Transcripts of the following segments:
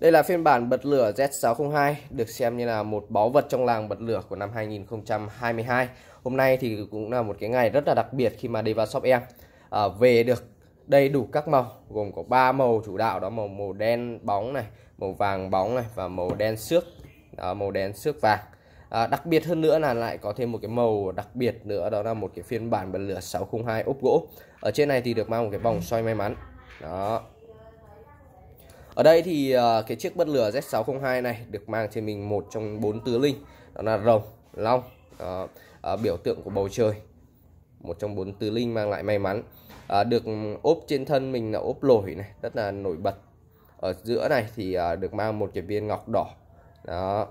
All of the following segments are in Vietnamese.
Đây là phiên bản bật lửa Z602 được xem như là một báu vật trong làng bật lửa của năm 2022. Hôm nay thì cũng là một cái ngày rất là đặc biệt khi mà Deva Shop em à, về được đầy đủ các màu gồm có 3 màu chủ đạo đó màu màu đen bóng này, màu vàng bóng này và màu đen xước đó, màu đen xước vàng. À, đặc biệt hơn nữa là lại có thêm một cái màu đặc biệt nữa đó là một cái phiên bản bật lửa 602 ốp gỗ. Ở trên này thì được mang một cái vòng xoay may mắn. Đó, ở đây thì ờ, cái chiếc bất lửa Z602 này được mang trên mình một trong bốn tứ linh đó là rồng, long, uh, uh, biểu tượng của bầu trời. Một trong bốn tứ linh mang lại may mắn. Uh, được ốp trên thân mình là ốp lồi này, rất là nổi bật. Ở giữa này thì uh, được mang một cái viên ngọc đỏ. Đó.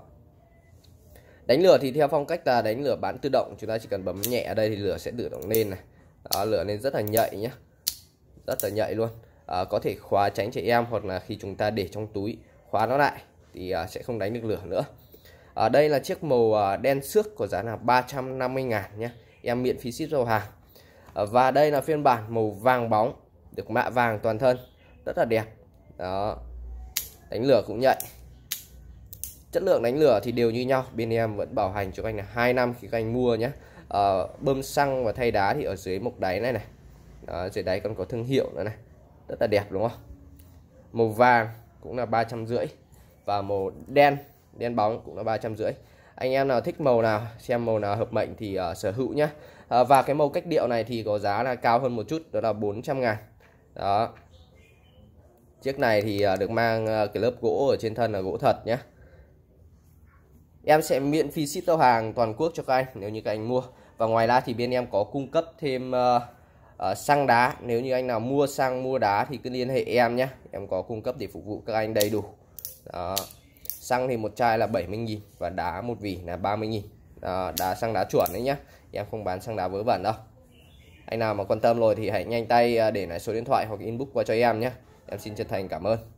Đánh lửa thì theo phong cách là đánh lửa bán tự động, chúng ta chỉ cần bấm nhẹ ở đây thì lửa sẽ tự động lên này. Đó, lửa lên rất là nhạy nhá, rất là nhạy luôn uh, có thể khóa tránh trẻ em hoặc là khi chúng ta để trong túi khóa nó lại thì uh, sẽ không đánh được lửa nữa ở ờ, uh, đây là chiếc màu uh, đen xước có giá là 350 ngàn nhé em miễn phí ship đầu hàng uh, và đây là phiên bản màu vàng bóng được mạ vàng toàn thân rất là đẹp đó đánh lửa cũng nhạy. chất lượng đánh lửa thì đều như nhau bên em vẫn bảo hành cho anh là hai năm khi các anh mua nhé à, bơm xăng và thay đá thì ở dưới mộc đáy này này à, dưới đáy còn có thương hiệu nữa này rất là đẹp đúng không màu vàng cũng là ba trăm rưỡi và màu đen đen bóng cũng là ba trăm rưỡi anh em nào thích màu nào xem màu nào hợp mệnh thì uh, sở hữu nhé uh, ờ, và cái màu cách điệu này thì có giá là cao hơn một chút đó là 400 ngàn đó chiếc này thì uh, được mang uh, cái lớp gỗ ở trên thân là gỗ thật nhé em sẽ miễn phí ship tàu hàng toàn quốc cho các anh nếu như các anh mua và ngoài ra thì bên em có cung cấp thêm uh, Ờ, xăng đá nếu như anh nào mua xăng mua đá thì cứ liên hệ em nhé em có cung cấp để phục vụ các anh đầy đủ đó. xăng thì một chai là 70.000 và đá một vỉ là 30.000 đó, đá xăng đá chuẩn đấy nhá em không bán xăng đá vớ vẩn đâu anh nào mà quan tâm rồi thì hãy nhanh tay à, để lại số điện thoại hoặc inbox qua cho em nhé em xin chân thành cảm ơn